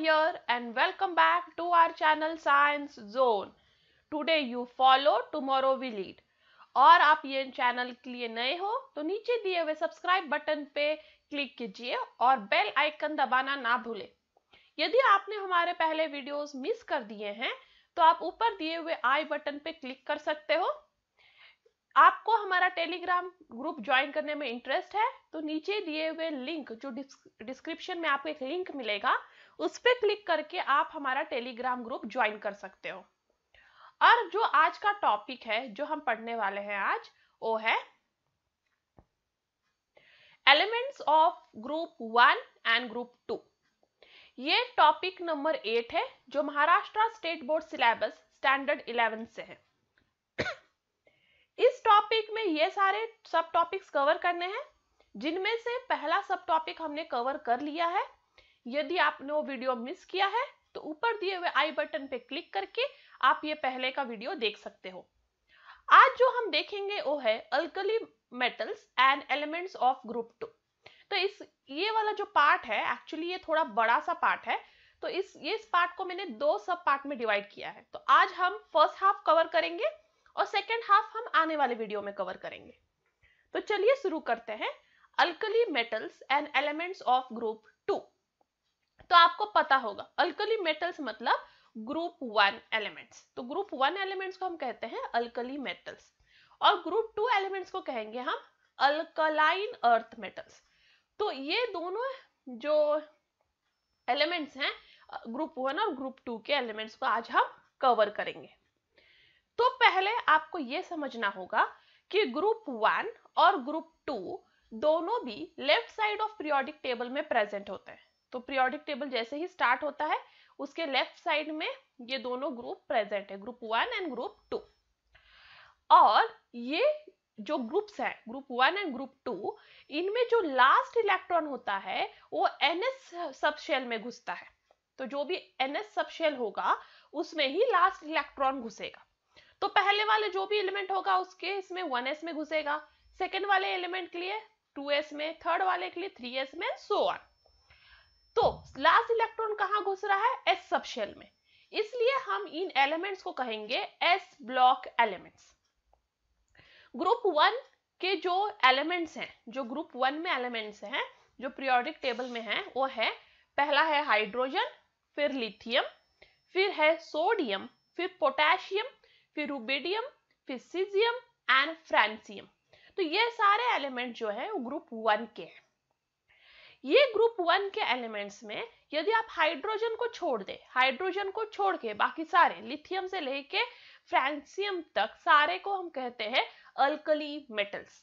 here and welcome back to our channel Science Zone. Today you follow, tomorrow we lead. और आप ये channel के लिए नए हो तो नीचे दिए हुए सब्सक्राइब बटन पे क्लिक कीजिए और बेल आइकन दबाना ना भूले यदि आपने हमारे पहले वीडियोस मिस कर दिए हैं तो आप ऊपर दिए हुए आई बटन पे क्लिक कर सकते हो आपको हमारा टेलीग्राम ग्रुप ज्वाइन करने में इंटरेस्ट है तो नीचे दिए हुए लिंक जो डिस्क्रिप्शन में आपको एक लिंक मिलेगा उस पर क्लिक करके आप हमारा टेलीग्राम ग्रुप ज्वाइन कर सकते हो और जो आज का टॉपिक है जो हम पढ़ने वाले हैं आज वो है elements of group one and group two ये टॉपिक नंबर एट है जो Maharashtra state board syllabus standard eleven से है इस टॉपिक में ये सारे सब टॉपिक्स कवर करने हैं जिनमें से पहला सब टॉपिक हमने कवर कर लिया है यदि आपने वो वीडियो मिस किया है तो ऊपर दिए हुए आई बटन पे क्लिक करके आप ये पहले का वीडियो देख सकते हो आज जो हम देखेंगे वो है alkali metals and elements of group two तो इस ये वाला जो पार्ट है एक्चुअली ये थोड़ा बड़ा सा पार्ट है तो इस ये इस पार्ट को मैंने दो सब पार्ट में डिवाइड किया है तो आज हम फर्स्ट हाफ कवर करेंगे और सेकेंड हाफ हम आने वाले वीडियो में कवर करेंगे तो चलिए शुरू करते हैं alkali metals and elements of group two तो आपको पता होगा अल्कली मेटल्स मतलब ग्रुप वन एलिमेंट्स तो ग्रुप वन एलिमेंट्स को हम कहते हैं अल्कली मेटल्स और ग्रुप टू एलिमेंट्स को कहेंगे हम अल्कलाइन अर्थ मेटल्स तो ये दोनों जो एलिमेंट्स हैं ग्रुप वन और ग्रुप टू के एलिमेंट्स को आज हम कवर करेंगे तो पहले आपको ये समझना होगा कि ग्रुप वन और ग्रुप टू दोनों भी left side of periodic table में प्रेजेंट होते हैं तो प्रियोडिक टेबल जैसे ही स्टार्ट होता है उसके लेफ्ट साइड में ये दोनों ग्रुप प्रेजेंट है group one and group two और ये जो ग्रुप्स हैं group one and group two इनमें जो लास्ट इलेक्ट्रॉन होता है वो एन एस सबशेल में घुसता है तो जो भी एन एस सबशेल होगा उसमें ही लास्ट इलेक्ट्रॉन घुसेगा तो पहले वाले जो भी एलिमेंट होगा उसके इसमें वन एस में घुसेगा सेकेंड वाले एलिमेंट के लिए टू एस में थर्ड वाले के लिए थ्री एस में सो so तो लास्ट इलेक्ट्रॉन कहाँ घुस रहा है एस सबशेल में इसलिए हम इन एलिमेंट्स को कहेंगे S block elements group one के जो एलिमेंट्स हैं जो ग्रुप वन में एलिमेंट्स हैं जो प्रियोडिक टेबल में हैं वो है पहला है हाइड्रोजन फिर लिथियम फिर है सोडियम फिर पोटेशियम फिर रूबेडियम फिर सीजियम एंड फ्रांसियम तो ये सारे एलिमेंट जो है ग्रुप वन के हैं ये ग्रुप वन के एलिमेंट्स में यदि आप हाइड्रोजन को छोड़ दे हाइड्रोजन को छोड़ के बाकी सारे लिथियम से लेके फ्रांसियम तक सारे को हम कहते हैं अल्कली मेटल्स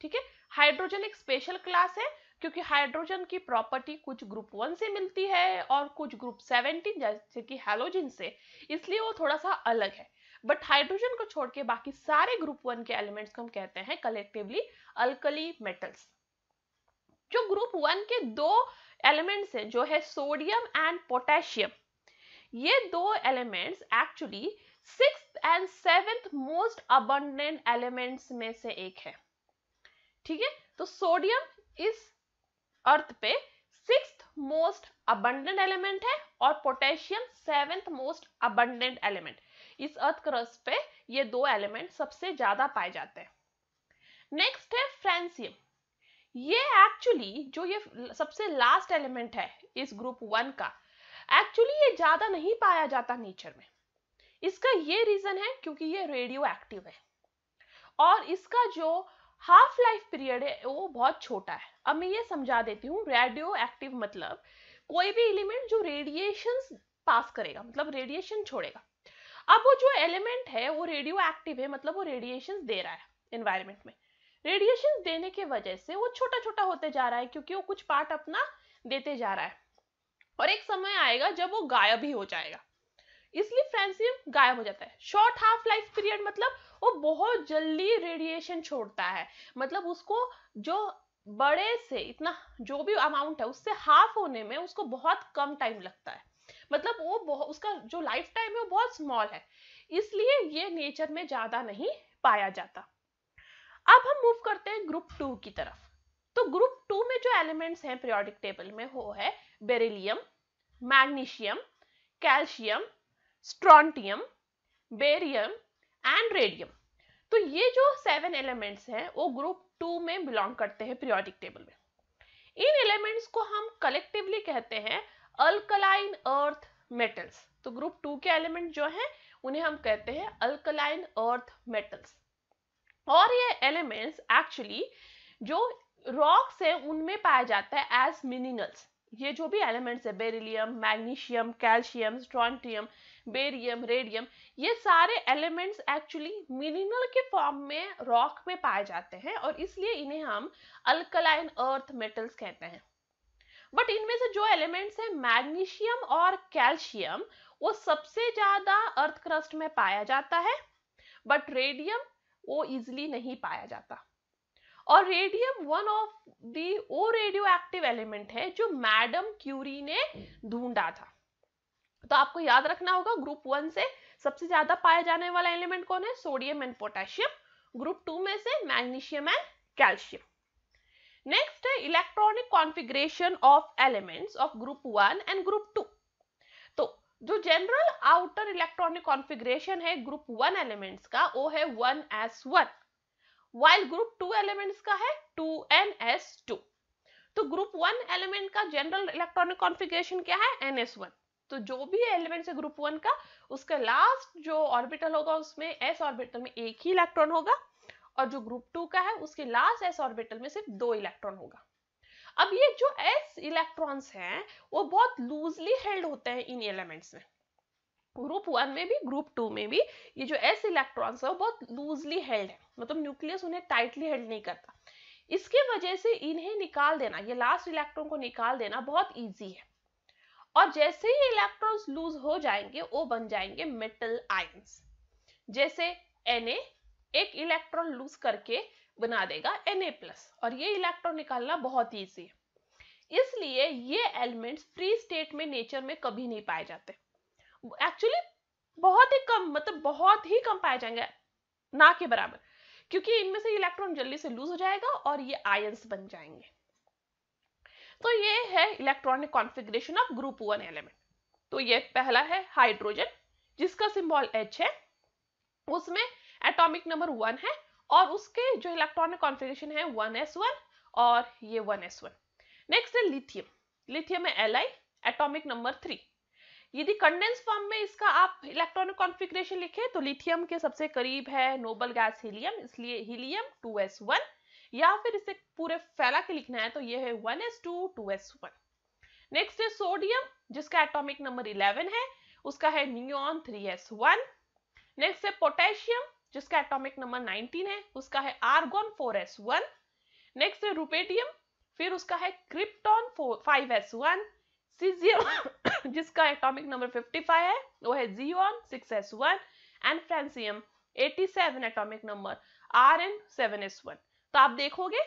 ठीक है हाइड्रोजन एक स्पेशल क्लास है क्योंकि हाइड्रोजन की प्रॉपर्टी कुछ ग्रुप वन से मिलती है और कुछ ग्रुप सेवेंटीन जैसे कि हेलोजिन से इसलिए वो थोड़ा सा अलग है बट हाइड्रोजन को छोड़ के बाकी सारे ग्रुप वन के एलिमेंट्स को हम कहते हैं कलेक्टिवली अल्कली मेटल्स जो ग्रुप वन के दो एलिमेंट्स हैं जो है सोडियम एंड पोटेशियम ये दो elements actually six and seventh most abundant elements में से एक है ठीक है तो सोडियम इस अर्थ पे सिक्स मोस्ट अबंडेंट एलिमेंट है और potassium seventh most abundant element इस अर्थ क्रस्ट पे ये दो एलिमेंट सबसे ज्यादा पाए जाते हैं नेक्स्ट है फ्रेंसियम ये एक्चुअली जो ये सबसे लास्ट एलिमेंट है इस ग्रुप वन का एक्चुअली ये ज्यादा नहीं पाया जाता नेचर में इसका ये रीजन है क्योंकि ये रेडियो एक्टिव है और इसका जो हाफ लाइफ पीरियड है वो बहुत छोटा है अब मैं ये समझा देती हूँ रेडियो एक्टिव मतलब कोई भी एलिमेंट जो रेडिएशन पास करेगा मतलब रेडिएशन छोड़ेगा अब वो जो एलिमेंट है वो रेडियो एक्टिव है मतलब वो रेडिएशन दे रहा है एनवायरमेंट में रेडिएशन देने के वजह से वो छोटा छोटा होते जा रहा है क्योंकि वो कुछ पार्ट अपना देते जा रहा है और एक समय आएगा जब वो गायब ही हो जाएगा इसलिए फ्रेंसियम गायब हो जाता है शॉर्ट हाफ लाइफ पीरियड मतलब वो बहुत जल्दी रेडिएशन छोड़ता है मतलब उसको जो बड़े से इतना जो भी अमाउंट है उससे हाफ होने में उसको बहुत कम टाइम लगता है मतलब वो बहुत उसका जो लाइफ टाइम है वो बहुत स्मॉल है इसलिए ये नेचर में ज्यादा नहीं पाया जाता अब हम मूव करते हैं ग्रुप टू की तरफ तो ग्रुप टू में जो एलिमेंट्स हैं पीरियोडिक टेबल में वो है beryllium magnesium calcium strontium barium and radium तो ये जो सेवन एलिमेंट्स हैं वो ग्रुप टू में बिलोंग करते हैं पीरियोडिक टेबल में इन एलिमेंट्स को हम कलेक्टिवली कहते हैं अल्कलाइन अर्थ मेटल्स तो ग्रुप टू के एलिमेंट जो हैं उन्हें हम कहते हैं अल्कलाइन अर्थ मेटल्स और ये एलिमेंट्स एक्चुअली जो रॉक्स है उनमें पाया जाता है एज मिनिरल्स ये जो भी एलिमेंट्स है beryllium magnesium calcium strontium barium radium ये सारे एलिमेंट्स एक्चुअली मिनिनल के फॉर्म में रॉक में पाए जाते हैं और इसलिए इन्हें हम अल्कलाइन अर्थ मेटल्स कहते हैं बट इनमें से जो एलिमेंट्स है मैग्नीशियम और कैल्शियम वो सबसे ज्यादा अर्थ क्रस्ट में पाया जाता है बट रेडियम वो इजिली नहीं पाया जाता और रेडियम वन ऑफ दी ओ रेडियो एक्टिव एलिमेंट है जो मैडम क्यूरी ने ढूंढा था तो आपको याद रखना होगा ग्रुप वन से सबसे ज्यादा पाया जाने वाला एलिमेंट कौन है sodium and potassium group two में से मैग्नीशियम एंड कैल्शियम नेक्स्ट है electronic configuration of elements of group one and group two general outer electronic configuration है ग्रुप वन एलिमेंट्स का वो है one S one while group two elements का है two N S two तो group one element का general electronic configuration क्या है एन एस वन तो जो भी एलिमेंट है ग्रुप वन का उसका लास्ट जो ऑर्बिटल होगा उसमें एस ऑर्बिटल में एक ही इलेक्ट्रॉन होगा और जो ग्रुप टू का है उसके लास्ट एस ऑर्बिटल में सिर्फ दो इलेक्ट्रॉन होगा अब ये जो एस इलेक्ट्रॉन्स हैं वो बहुत लूजली हेल्ड होते हैं इन एलिमेंट्स में ग्रुप वन में भी ग्रुप टू में भी ये जो एस इलेक्ट्रॉन्स है वो बहुत लूजली हेल्ड है मतलब न्यूक्लियस उन्हें टाइटली हेल्ड नहीं करता इसके वजह से इन्हें निकाल देना ये लास्ट इलेक्ट्रॉन को निकाल देना बहुत ईजी है और जैसे ही इलेक्ट्रॉन्स लूज हो जाएंगे वो बन जाएंगे मेटल आयंस जैसे Na एक इलेक्ट्रॉन लूज करके बना देगा Na+ और ये इलेक्ट्रॉन निकालना बहुत ईजी है इसलिए ये एलिमेंट्स फ्री स्टेट में नेचर में कभी नहीं पाए जाते एक्चुअली बहुत ही कम मतलब बहुत ही कम पाए जाएंगे ना के बराबर क्योंकि इनमें से इलेक्ट्रॉन जल्दी से लूज हो जाएगा और ये आयंस बन जाएंगे तो ये है electronic configuration of group one element तो ये पहला है हाइड्रोजन जिसका सिंबल H है उसमें एटॉमिक नंबर वन है और उसके जो इलेक्ट्रॉनिक कॉन्फ़िगरेशन है वन एस वन और ये वन एस वन नेक्स्ट है लिथियम लिथियम है L I atomic number three यदि कंडेंस फॉर्म में इसका आप इलेक्ट्रॉनिक कॉन्फ़िगरेशन लिखें तो लिथियम के सबसे करीब है नोबल गैस हीलियम इसलिए हीलियम 2s1 या फिर इसे पूरे फैला के लिखना है तो ये है 1s2 2s1 नेक्स्ट है सोडियम जिसका एटॉमिक नंबर 11 है उसका है न्यून 3s1 नेक्स्ट है पोटेशियम जिसका एटॉमिक नंबर 19 है उसका है आर्गोन 4s1 नेक्स्ट है रुपेडियम फिर उसका है क्रिप्टॉन 5s1 सीजियम जिसका एटॉमिक नंबर 55 है वो है xenon 6s1 and francium 87 atomic number R N seven S one तो आप देखोगे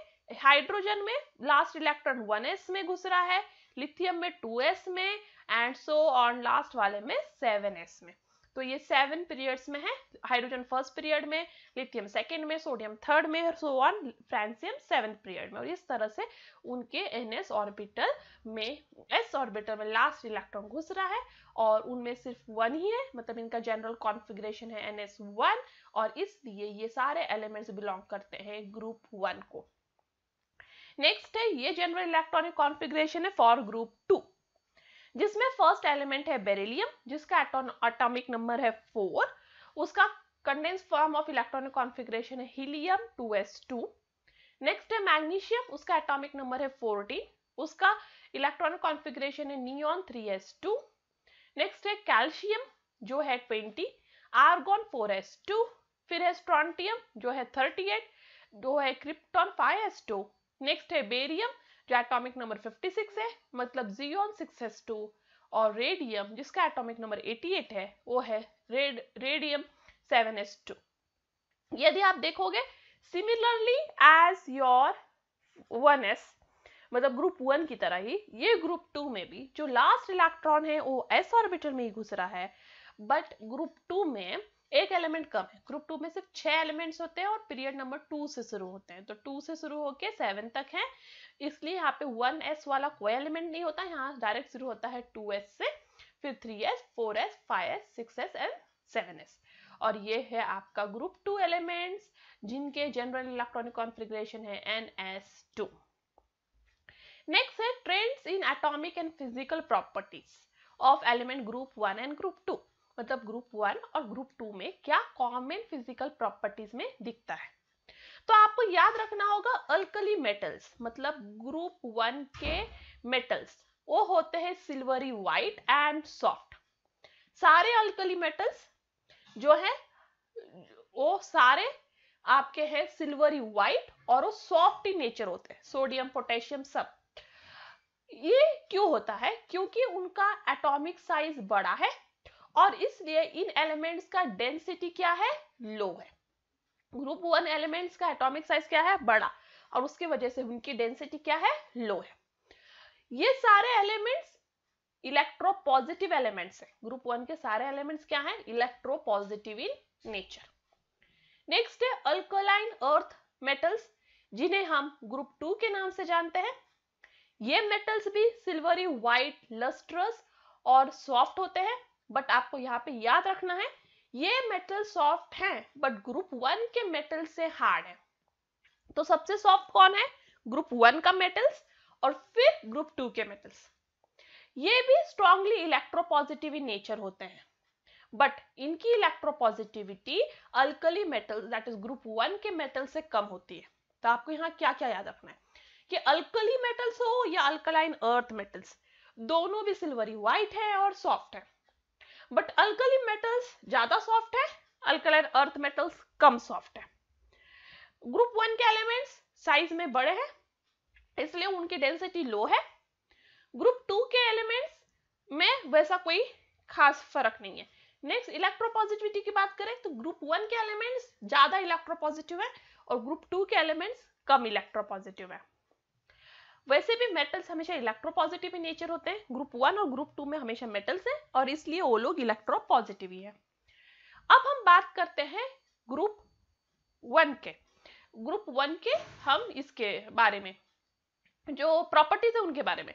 हाइड्रोजन में लास्ट इलेक्ट्रॉन वन एस में घुस रहा है लिथियम में टू एस में एंड सो ऑन लास्ट वाले में सेवन एस में तो ये सेवन पीरियड्स में है हाइड्रोजन फर्स्ट पीरियड में लिथियम सेकेंड में सोडियम थर्ड में और so on francium seven period में और इस तरह से उनके एन एस ऑर्बिटल में एस ऑर्बिटल में लास्ट इलेक्ट्रॉन घुस रहा है और उनमें सिर्फ वन ही है मतलब इनका जनरल कॉन्फिग्रेशन है एन एस वन और इसलिए ये सारे एलिमेंट्स बिलोंग करते हैं ग्रुप वन को नेक्स्ट है ये जनरल इलेक्ट्रॉनिक कॉन्फिग्रेशन है फॉर ग्रुप टू जिसमें फर्स्ट एलिमेंट है बेरिलियम जिसका एटॉमिक नंबर है फोर उसका condense form of electronic configuration है हीलियम 2s2 नेक्स्ट है मैग्नीशियम उसका एटॉमिक नंबर है 14 उसका इलेक्ट्रॉनिक कॉन्फिग्रेशन है नियॉन 3s2 नेक्स्ट है कैल्शियम जो है 20 आर्गॉन 4s2 फिर है स्ट्रॉन्टियम जो है 38 दो है क्रिप्टॉन 5s2 नेक्स्ट है बेरियम जो एटॉमिक नंबर 56 है मतलब जियोन 6s2 और रेडियम जिसका एटॉमिक नंबर 88 है वो है रेड रेडियम 7s2 यदि आप देखोगे सिमिलरली एज योर 1s मतलब ग्रुप वन की तरह ही ये ग्रुप टू में भी जो लास्ट इलेक्ट्रॉन है वो एस ऑर्बिटल में ही घुस रहा है बट ग्रुप टू में एक एलिमेंट कम है ग्रुप टू में सिर्फ छह एलिमेंट्स होते हैं और पीरियड नंबर टू से शुरू होते हैं तो टू से शुरू होके सेवन तक है इसलिए यहाँ पे वन एस वाला कोई एलिमेंट नहीं होता यहाँ डायरेक्ट शुरू होता है टू एस से फिर three S four S five S six S and seven S और ये है आपका ग्रुप टू एलिमेंट्स जिनके जनरल इलेक्ट्रॉनिक कॉन्फ़िगरेशन है एन एस टू नेक्स्ट है trends in atomic and physical properties of element group one and group two मतलब group one और group two में क्या कॉमन फिजिकल प्रॉपर्टीज में दिखता है तो आपको याद रखना होगा अल्कली मेटल्स मतलब ग्रुप वन के मेटल्स वो होते हैं सिल्वरी व्हाइट एंड सॉफ्ट सारे अल्कली मेटल्स जो है वो सारे आपके हैं सिल्वरी व्हाइट और वो सॉफ्ट इन नेचर होते हैं सोडियम पोटेशियम सब ये क्यों होता है क्योंकि उनका एटॉमिक साइज बड़ा है और इसलिए इन एलिमेंट्स का डेंसिटी क्या है लो है ग्रुप वन एलिमेंट्स का एटॉमिक साइज क्या है बड़ा और उसकी वजह से उनकी डेंसिटी क्या है लो है ये सारे एलिमेंट्स पॉजिटिव एलिमेंट्स है ग्रुप वन के सारे एलिमेंट्स क्या हैं इलेक्ट्रोपॉजिटिव इन नेचर नेक्स्ट है अल्कोलाइन अर्थ मेटल्स जिन्हें हम ग्रुप टू के नाम से जानते हैं ये मेटल्स भी सिल्वरी व्हाइट लस्ट्रस और सॉफ्ट होते हैं बट आपको यहाँ पे याद रखना है ये मेटल सॉफ्ट हैं बट ग्रुप वन के मेटल से हार्ड है तो सबसे सॉफ्ट कौन है ग्रुप वन का मेटल्स और फिर ग्रुप टू के मेटल्स ये भी स्ट्रांगली इलेक्ट्रोपॉजिटिव इन नेचर होते हैं बट इनकी electropositivity alkali metal that is group one के मेटल से कम होती है तो आपको यहाँ क्या क्या याद रखना है कि अल्कली मेटल्स हो या अल्कलाइन अर्थ मेटल्स दोनों भी सिल्वरी व्हाइट है और सॉफ्ट है बट अल्कली मेटल्स ज्यादा सॉफ्ट है अल्कलाइन अर्थ मेटल्स कम सॉफ्ट है ग्रुप वन के एलिमेंट्स साइज में बड़े हैं इसलिए उनकी डेंसिटी लो है ग्रुप टू के एलिमेंट्स में वैसा कोई खास फर्क नहीं है नेक्स्ट इलेक्ट्रोपॉजिटिविटी की बात करें तो ग्रुप वन के एलिमेंट्स ज्यादा इलेक्ट्रोपॉजिटिव है और ग्रुप टू के एलिमेंट्स कम इलेक्ट्रोपॉजिटिव है वैसे भी मेटल्स हमेशा इलेक्ट्रोपॉजिटिव ही नेचर होते हैं ग्रुप वन और ग्रुप टू में हमेशा मेटल्स है और इसलिए वो लोग इलेक्ट्रोपॉजिटिव ही है अब हम बात करते हैं ग्रुप वन के ग्रुप वन के हम इसके बारे में जो प्रॉपर्टीज है उनके बारे में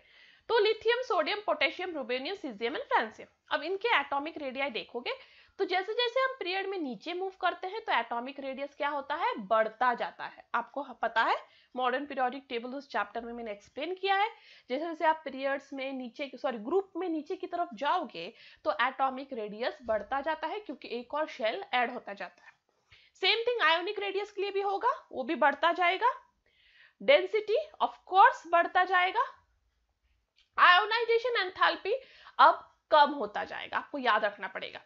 तो lithium sodium potassium rubidium caesium and francium अब इनके एटॉमिक रेडियाई देखोगे तो जैसे जैसे हम पीरियड में नीचे मूव करते हैं तो एटॉमिक रेडियस क्या होता है बढ़ता जाता है आपको पता है मॉडर्न पीरियोडिक टेबल उस चैप्टर में मैंने एक्सप्लेन किया है जैसे जैसे आप पीरियड्स में नीचे सॉरी ग्रुप में नीचे की तरफ जाओगे तो एटॉमिक रेडियस बढ़ता जाता है क्योंकि एक और शेल एड होता जाता है सेम थिंग आयोनिक रेडियस के लिए भी होगा वो भी बढ़ता जाएगा डेंसिटी ऑफकोर्स बढ़ता जाएगा आयोनाइजेशन एंथैल्पी अब कम होता जाएगा आपको याद रखना पड़ेगा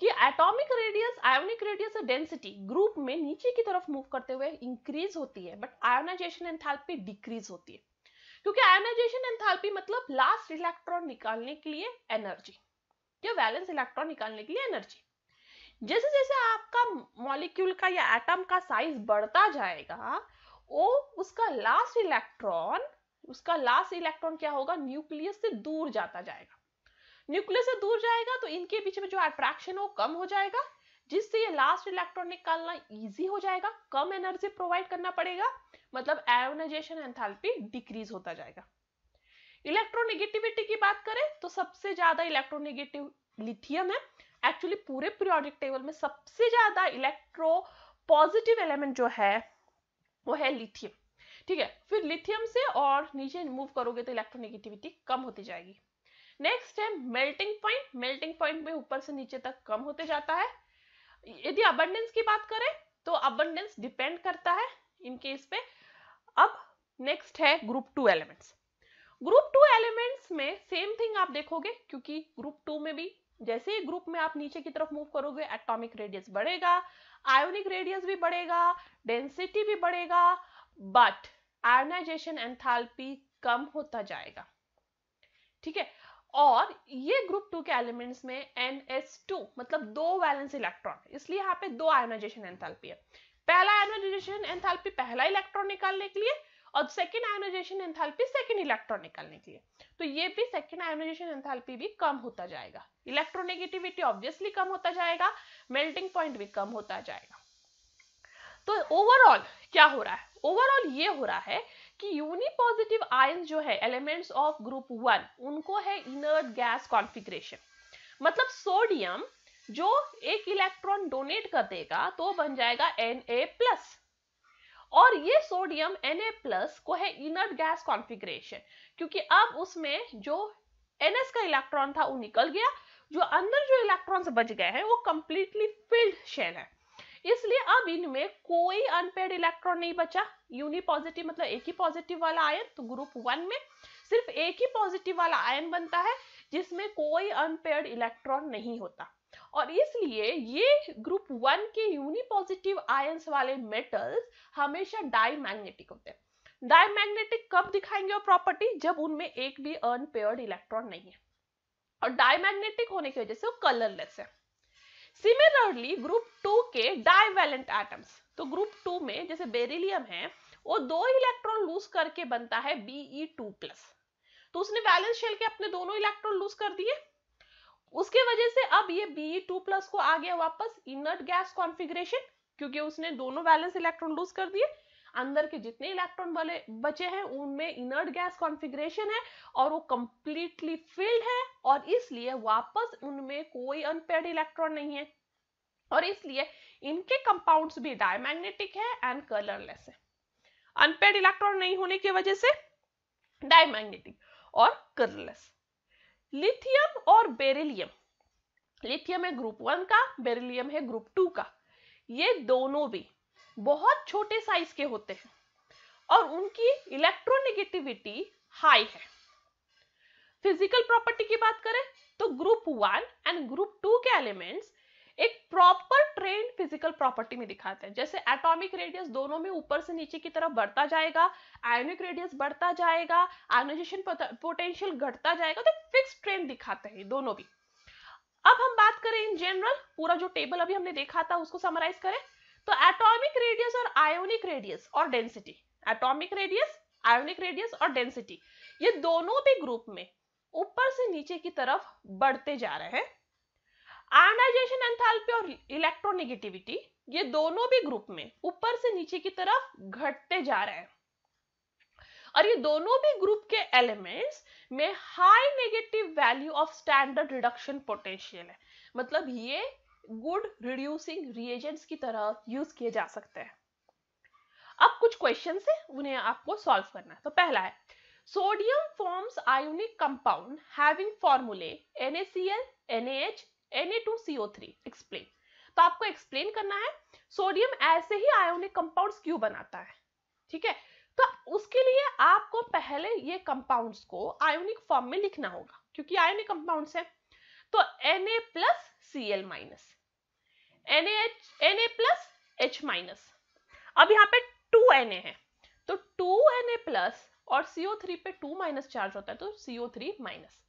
कि एटॉमिक रेडियस आयोनिक रेडियस और डेंसिटी ग्रुप में नीचे की तरफ मूव करते हुए इंक्रीज होती है बट आयोनाइजेशन एंथैल्पी डिक्रीज होती है क्योंकि आयोनाइजेशन एंथैल्पी मतलब लास्ट इलेक्ट्रॉन निकालने के लिए एनर्जी या वैलेंस इलेक्ट्रॉन निकालने के लिए एनर्जी जैसे जैसे आपका मॉलिक्यूल का या एटम का साइज बढ़ता जाएगा वो उसका लास्ट इलेक्ट्रॉन उसका लास्ट इलेक्ट्रॉन क्या होगा न्यूक्लियस से दूर जाता जाएगा न्यूक्लियस से दूर जाएगा तो इनके बीच में जो अट्रैक्शन वो कम हो जाएगा जिससे ये लास्ट इलेक्ट्रॉन निकालना इजी हो जाएगा कम एनर्जी प्रोवाइड करना पड़ेगा मतलब आयोनाइजेशन एंथैल्पी डिक्रीज होता जाएगा इलेक्ट्रोनेगेटिविटी की बात करें तो सबसे ज्यादा इलेक्ट्रोनेगेटिव लिथियम है एक्चुअली पूरे पीरियोडिक टेबल में सबसे ज्यादा इलेक्ट्रो पॉजिटिव एलिमेंट जो है वो है लिथियम ठीक है फिर लिथियम से और नीचे मूव करोगे तो इलेक्ट्रोनेगेटिविटी कम होती जाएगी नेक्स्ट है मेल्टिंग पॉइंट मेल्टिंग पॉइंट में ऊपर से नीचे तक कम होते जाता है यदि अबंडेंस की बात करें तो अबंडेंस डिपेंड करता है इन केस पे अब नेक्स्ट है group two elements group two elements में सेम थिंग आप देखोगे क्योंकि ग्रुप टू में भी जैसे ही ग्रुप में आप नीचे की तरफ मूव करोगे एटॉमिक रेडियस बढ़ेगा आयोनिक रेडियस भी बढ़ेगा डेंसिटी भी बढ़ेगा बट आयोनाइजेशन एंथैल्पी कम होता जाएगा ठीक है और ये ग्रुप टू के एलिमेंट्स में एन एस टू मतलब दो वैलेंस इलेक्ट्रॉन इसलिए यहाँ पे दो आयोनाइजेशन एंथैल्पी है पहला आयोनाइजेशन एंथैल्पी पहला इलेक्ट्रॉन निकालने के लिए और second ionization enthalpy second electron निकालने के लिए तो ये भी सेकेंड आयोनाइजेशन एंथैल्पी भी कम होता जाएगा इलेक्ट्रोनेगेटिविटी ऑब्वियसली कम होता जाएगा मेल्टिंग पॉइंट भी कम होता जाएगा तो ओवरऑल क्या हो रहा है ओवरऑल ये हो रहा है कि यूनिपॉजिटिव आयंस जो है एलिमेंट्स ऑफ ग्रुप वन उनको है इनर्ट गैस कॉन्फिग्रेशन मतलब सोडियम जो एक इलेक्ट्रॉन डोनेट कर देगा तो बन जाएगा Na प्लस और ये सोडियम Na प्लस को है इनर्ट गैस कॉन्फिग्रेशन क्योंकि अब उसमें जो Ns का इलेक्ट्रॉन था वो निकल गया जो अंदर जो इलेक्ट्रॉन्स बच गए हैं वो कंप्लीटली फिल्ड शेल है इसलिए अब इनमें कोई अनपेड इलेक्ट्रॉन नहीं बचा यूनिपॉजिटिव मतलब एक ही पॉजिटिव वाला आयन तो ग्रुप वन में सिर्फ एक ही पॉजिटिव वाला आयन बनता है जिसमें कोई अनपेड इलेक्ट्रॉन नहीं होता और इसलिए ये ग्रुप वन के यूनिपॉजिटिव आयंस वाले मेटल्स हमेशा मैग्नेटिक होते हैं मैग्नेटिक कब दिखाएंगे और प्रॉपर्टी जब उनमें एक भी अनपेयर्ड इलेक्ट्रॉन नहीं है और डायमैग्नेटिक होने की वजह से वो कलरलेस है सिमिलरली ग्रुप टू के डायवेलेंट एटम्स तो ग्रुप टू में जैसे बेरिलियम है वो दो इलेक्ट्रॉन लूज करके बनता है बीई टू प्लस तो उसने बैलेंस शेल के अपने दोनों इलेक्ट्रॉन लूज कर दिए उसके वजह से अब ये बीई टू प्लस को आ गया वापस इनर्ट गैस कॉन्फिग्रेशन क्योंकि उसने दोनों बैलेंस इलेक्ट्रॉन लूज कर दिए अंदर के जितने इलेक्ट्रॉन वाले बचे हैं उनमें इनर्ट गैस कॉन्फिग्रेशन है और वो कंप्लीटली फिल्ड है और इसलिए वापस उनमें कोई अनपेड इलेक्ट्रॉन नहीं है और इसलिए इनके कंपाउंड्स भी डायमैग्नेटिक है एंड कलरलेस है अनपेड इलेक्ट्रॉन नहीं होने की वजह से डायमैग्नेटिक और कलरलेस लिथियम और बेरिलियम लिथियम है ग्रुप वन का बेरिलियम है ग्रुप टू का ये दोनों भी बहुत छोटे साइज के होते हैं और उनकी इलेक्ट्रोनेगेटिविटी हाई है फिजिकल प्रॉपर्टी की बात करें तो group one and group two के एलिमेंट्स एक प्रॉपर ट्रेन फिजिकल प्रॉपर्टी में दिखाते हैं जैसे एटॉमिक रेडियस दोनों में ऊपर से नीचे की तरफ बढ़ता जाएगा आयोनिक रेडियस बढ़ता जाएगा आयोनाइजेशन पोटेंशियल घटता जाएगा तो फिक्स ट्रेन दिखाते हैं दोनों भी अब हम बात करें इन जनरल पूरा जो टेबल अभी हमने देखा था उसको समराइज करें तो एटॉमिक रेडियस और आयोनिक रेडियस और density atomic radius ionic radius और डेंसिटी ये दोनों भी ग्रुप में ऊपर से नीचे की तरफ बढ़ते जा रहे हैं आयोनाइजेशन एंथैल्पी और इलेक्ट्रोनेगेटिविटी ये दोनों भी ग्रुप में ऊपर से नीचे की तरफ घटते जा रहे हैं और ये दोनों भी ग्रुप के एलिमेंट्स में high negative value of standard reduction potential है मतलब ये गुड रिड्यूसिंग रिएजेंट्स की तरह यूज किए जा सकते हैं अब कुछ क्वेश्चन है उन्हें आपको सॉल्व करना है तो पहला है sodium forms ionic compound having फॉर्मूले NaCl, NaH, Na2CO3 एक्सप्लेन तो आपको एक्सप्लेन करना है सोडियम ऐसे ही आयोनिक कंपाउंड्स क्यों बनाता है ठीक है तो उसके लिए आपको पहले ये कंपाउंड्स को आयोनिक फॉर्म में लिखना होगा क्योंकि आयोनिक कंपाउंड्स है तो Na+Cl- N H N A plus अब यहाँ पे टू एन ए है तो टू एन ए प्लस और सीओ थ्री पे टू माइनस चार्ज होता है तो सीओ थ्री माइनस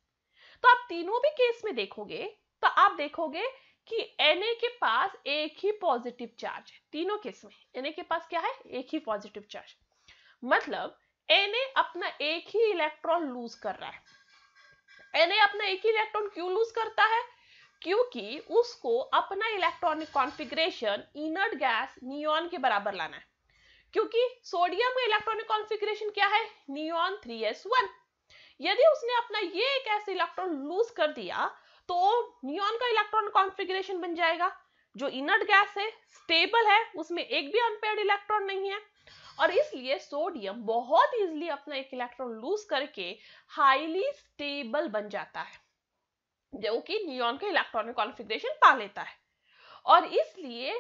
तो आप तीनों भी केस में देखोगे तो आप देखोगे कि Na के पास एक ही पॉजिटिव चार्ज है तीनों केस में Na के पास क्या है एक ही पॉजिटिव चार्ज मतलब Na अपना एक ही इलेक्ट्रॉन लूज कर रहा है Na अपना एक ही इलेक्ट्रॉन क्यों लूज करता है क्योंकि उसको अपना electronic configuration inert gas neon के बराबर लाना है क्योंकि सोडियम का इलेक्ट्रॉनिक कॉन्फ़िगरेशन क्या है नियॉन 3s1 यदि उसने अपना ये एक ऐसे इलेक्ट्रॉन लूज कर दिया तो नियॉन का इलेक्ट्रॉन कॉन्फ़िगरेशन बन जाएगा जो इनर्ट गैस है स्टेबल है उसमें एक भी अनपेड इलेक्ट्रॉन नहीं है और इसलिए सोडियम बहुत इजिली अपना एक इलेक्ट्रॉन लूज करके हाईली स्टेबल बन जाता है जो कि नियॉन के इलेक्ट्रॉनिक कॉन्फ़िगरेशन पा लेता है और इसलिए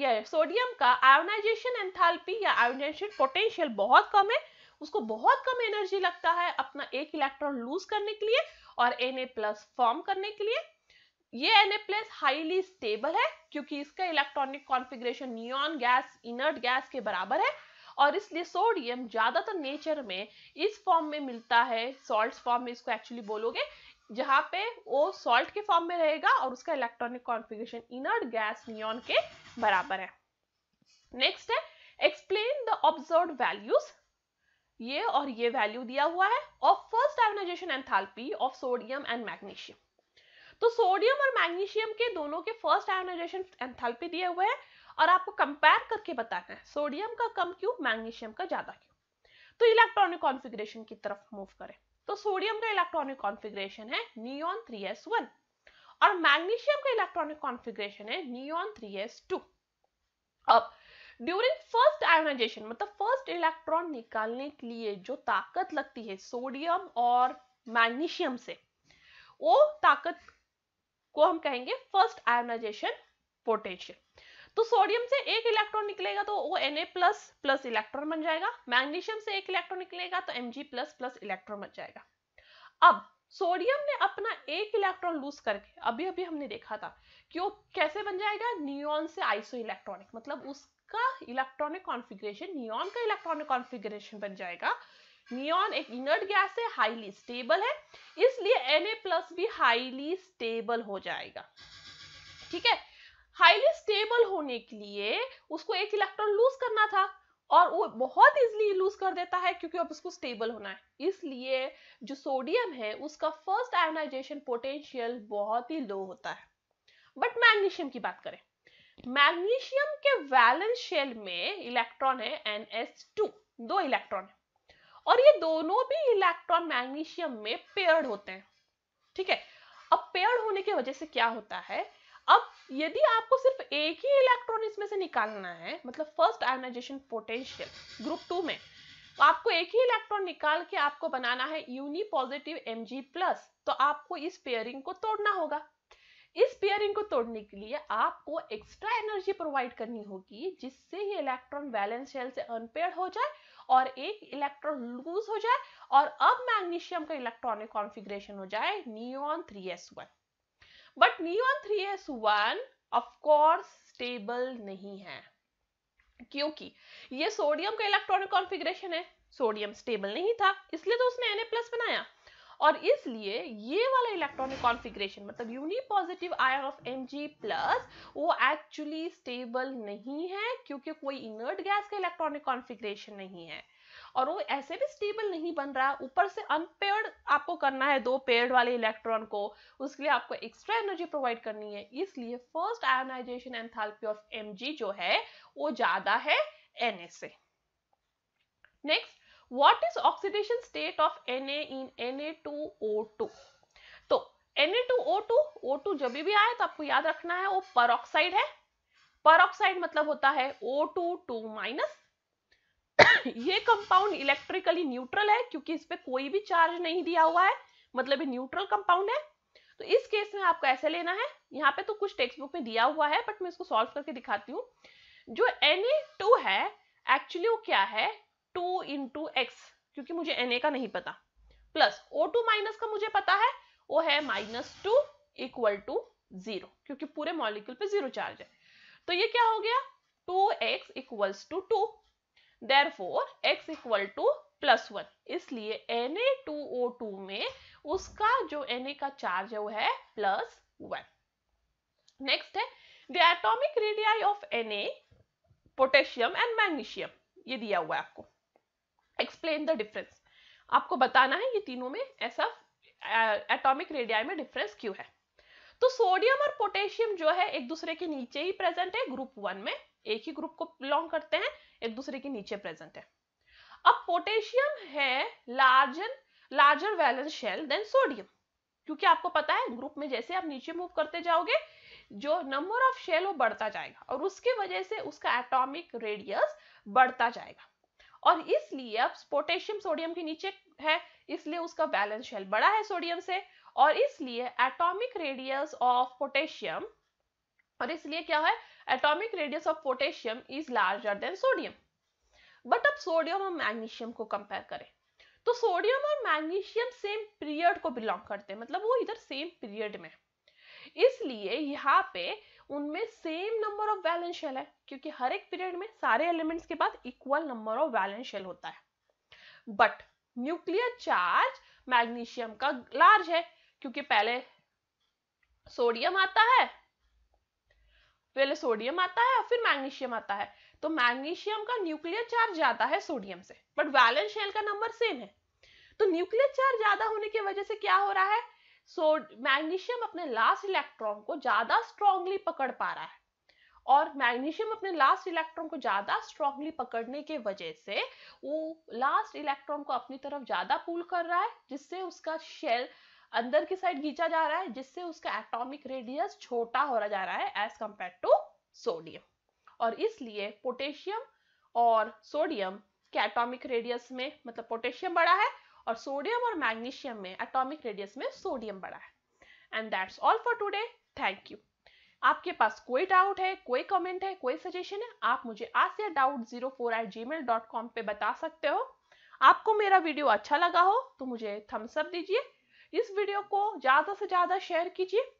ये सोडियम का आयोनाइजेशन एंथैल्पी या आयोनाइजेशन पोटेंशियल बहुत कम है उसको बहुत कम एनर्जी लगता है अपना एक इलेक्ट्रॉन लूज करने के लिए और Na प्लस फॉर्म करने के लिए ये Na प्लस हाईली स्टेबल है क्योंकि इसका electronic configuration neon gas inert gas के बराबर है और इसलिए सोडियम ज़्यादातर नेचर में इस फॉर्म में मिलता है सॉल्ट फॉर्म में इसको एक्चुअली बोलोगे जहां पे वो सॉल्ट के फॉर्म में रहेगा और उसका electronic configuration inert gas neon के बराबर है नेक्स्ट है एक्सप्लेन द ऑब्जर्व वैल्यूज ये और ये वैल्यू दिया हुआ है of first ionization enthalpy of sodium and magnesium तो सोडियम और मैग्नीशियम के दोनों के फर्स्ट आयोनाइजेशन एंथैल्पी दिए हुए हैं और आपको कंपेयर करके बताना है सोडियम का कम क्यों मैग्नीशियम का ज्यादा क्यों तो इलेक्ट्रॉनिक कॉन्फ़िगरेशन की तरफ मूव करें तो सोडियम का इलेक्ट्रॉनिक कॉन्फ़िगरेशन है नियॉन 3s1 और मैग्नीशियम का इलेक्ट्रॉनिक कॉन्फ़िगरेशन है नियॉन 3s2 अब ड्यूरिंग फर्स्ट आयोनाइजेशन मतलब फर्स्ट इलेक्ट्रॉन निकालने के लिए जो ताकत लगती है सोडियम और मैग्नीशियम से वो ताकत को हम कहेंगे फर्स्ट आयोनाइजेशन पोटेंशियल तो सोडियम से एक इलेक्ट्रॉन निकलेगा तो वो Na प्लस प्लस इलेक्ट्रॉन बन जाएगा मैग्नीशियम से एक इलेक्ट्रॉन निकलेगा तो Mg प्लस प्लस इलेक्ट्रॉन बन जाएगा अब सोडियम ने अपना एक इलेक्ट्रॉन लूज करके अभी अभी हमने देखा था कि वो कैसे बन जाएगा नियॉन से आइसो इलेक्ट्रॉनिक मतलब उसका इलेक्ट्रॉनिक कॉन्फिग्रेशन नियॉन का इलेक्ट्रॉनिक कॉन्फिग्रेशन बन जाएगा नियॉन एक इनर्ट गैस है हाईली स्टेबल है इसलिए Na प्लस भी हाईली स्टेबल हो जाएगा ठीक है हाईली स्टेबल होने के लिए उसको एक इलेक्ट्रॉन लूज करना था और वो बहुत इजिली लूज कर देता है क्योंकि अब उसको स्टेबल होना है इसलिए जो सोडियम है उसका फर्स्ट आयोनाइजेशन पोटेंशियल बहुत ही लो होता है बट मैग्नीशियम की बात करें मैग्नीशियम के वैलेंस शेल में इलेक्ट्रॉन है एन दो इलेक्ट्रॉन है और ये दोनों भी इलेक्ट्रॉन मैग्नीशियम में पेयर्ड होते हैं ठीक है अब पेयर्ड होने की वजह से क्या होता है अब यदि आपको सिर्फ एक ही इलेक्ट्रॉन इसमें से निकालना है मतलब first ionization potential group two में तो आपको एक ही इलेक्ट्रॉन निकाल के आपको बनाना है यूनि पॉजिटिव एम प्लस तो आपको इस पेयरिंग को तोड़ना होगा इस पेयरिंग को तोड़ने के लिए आपको एक्स्ट्रा एनर्जी प्रोवाइड करनी होगी जिससे ये इलेक्ट्रॉन बैलेंस शेल से अनपेयर हो जाए और एक इलेक्ट्रॉन लूज हो जाए और अब मैग्नीशियम का इलेक्ट्रॉनिक कॉन्फ़िगरेशन हो जाए neon three S one but neon 3s1 of course stable नहीं है क्योंकि ये सोडियम का इलेक्ट्रॉनिक कॉन्फ़िगरेशन है सोडियम स्टेबल नहीं था इसलिए तो उसने Na+ बनाया और इसलिए ये वाला इलेक्ट्रॉनिक कॉन्फ़िगरेशन मतलब यूनिपॉजिटिव आयन ऑफ Mg+ वो एक्चुअली स्टेबल नहीं है क्योंकि कोई इनर्ट गैस का इलेक्ट्रॉनिक कॉन्फ़िगरेशन नहीं है और वो ऐसे भी स्टेबल नहीं बन रहा ऊपर से अनपेयर्ड आपको करना है दो पेयर्ड वाले इलेक्ट्रॉन को उसके लिए आपको एक्स्ट्रा एनर्जी प्रोवाइड करनी है इसलिए first ionization enthalpy of M जो है वो ज्यादा है एन से next what is oxidation state of Na in Na2O2? तो Na2O2, O2 जब भी आए तो आपको याद रखना है वो परऑक्साइड है परऑक्साइड मतलब होता है O2 टू माइनस ये कंपाउंड इलेक्ट्रिकली न्यूट्रल है क्योंकि इस पर कोई भी चार्ज नहीं दिया हुआ है मतलब न्यूट्रल कंपाउंड है तो इस केस में आपको ऐसे लेना है यहाँ पे तो कुछ टेक्स्ट बुक में दिया हुआ है बट मैं इसको सॉल्व करके दिखाती हूँ जो Na2 है एक्चुअली वो क्या है टू इंटू एक्स क्योंकि मुझे Na का नहीं पता प्लस O2 माइनस का मुझे पता है वो है minus two equal to zero क्योंकि पूरे मॉलिक्यूल पे जीरो चार्ज है तो ये क्या हो गया two X equals to two therefore X equal to plus one इसलिए N A two O two में उसका जो एन ए का चार्ज है वो है प्लस वन नेक्स्ट है the atomic radii of N A potassium and magnesium ये दिया हुआ है आपको एक्सप्लेन द डिफरेंस आपको बताना है ये तीनों में ऐसा एटॉमिक रेडियाई में डिफरेंस क्यों है तो सोडियम और पोटेशियम जो है एक दूसरे के नीचे ही प्रेजेंट है ग्रुप वन में एक ही ग्रुप को बिलोंग करते हैं एक दूसरे के नीचे प्रेजेंट है अब पोटेशियम है larger larger valence shell than sodium क्योंकि आपको पता है ग्रुप में जैसे आप नीचे मूव करते जाओगे जो नंबर ऑफ शेल वो बढ़ता जाएगा और उसके वजह से उसका एटॉमिक रेडियस बढ़ता जाएगा और इसलिए अब पोटेशियम सोडियम के नीचे है इसलिए उसका बैलेंस शेल बड़ा है सोडियम से और इसलिए एटॉमिक रेडियस ऑफ पोटेशियम और इसलिए क्या है atomic radius of potassium is larger than sodium but अब सोडियम और मैग्नीशियम को कंपेयर करें तो सोडियम और मैग्नीशियम सेम पीरियड को बिलोंग करते हैं मतलब वो इधर सेम पीरियड में इसलिए यहाँ पे उनमें same number of valence shell है क्योंकि हर एक पीरियड में सारे एलिमेंट्स के बाद equal number of valence shell होता है बट न्यूक्लियर चार्ज मैग्नीशियम का लार्ज है क्योंकि पहले सोडियम आता है पहले सोडियम आता है और फिर मैग्नीशियम आता है तो मैग्नीशियम का न्यूक्लियर चार्ज ज्यादा है सोडियम से बट वैलेंस शेल का नंबर सेम है तो न्यूक्लियर चार्ज ज्यादा होने की वजह से क्या हो रहा है सो मैग्नीशियम अपने लास्ट इलेक्ट्रॉन को ज्यादा स्ट्रांगली पकड़ पा रहा है और मैग्नीशियम अपने लास्ट इलेक्ट्रॉन को ज्यादा स्ट्रांगली पकड़ने के वजह से वो लास्ट इलेक्ट्रॉन को अपनी तरफ ज्यादा पुल कर रहा है जिससे उसका शेल अंदर की साइड खींचा जा रहा है जिससे उसका एटॉमिक रेडियस छोटा हो रहा जा रहा है एज कंपेयर टू सोडियम और इसलिए पोटेशियम और सोडियम के एटॉमिक रेडियस में मतलब पोटेशियम बड़ा है और सोडियम और मैग्नीशियम में एटॉमिक रेडियस में सोडियम बड़ा है and that's all for today thank you आपके पास कोई डाउट है कोई कमेंट है कोई सजेशन है आप मुझे Asiya doubt zero four eight Gmail dot com पे बता सकते हो आपको मेरा वीडियो अच्छा लगा हो तो मुझे थम्सअप दीजिए इस वीडियो को ज्यादा से ज्यादा शेयर कीजिए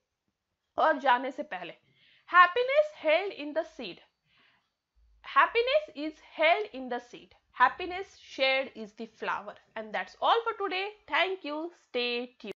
और जाने से पहले happiness held in the seed happiness is held in the seed happiness shared is the flower and that's all for today thank you stay tube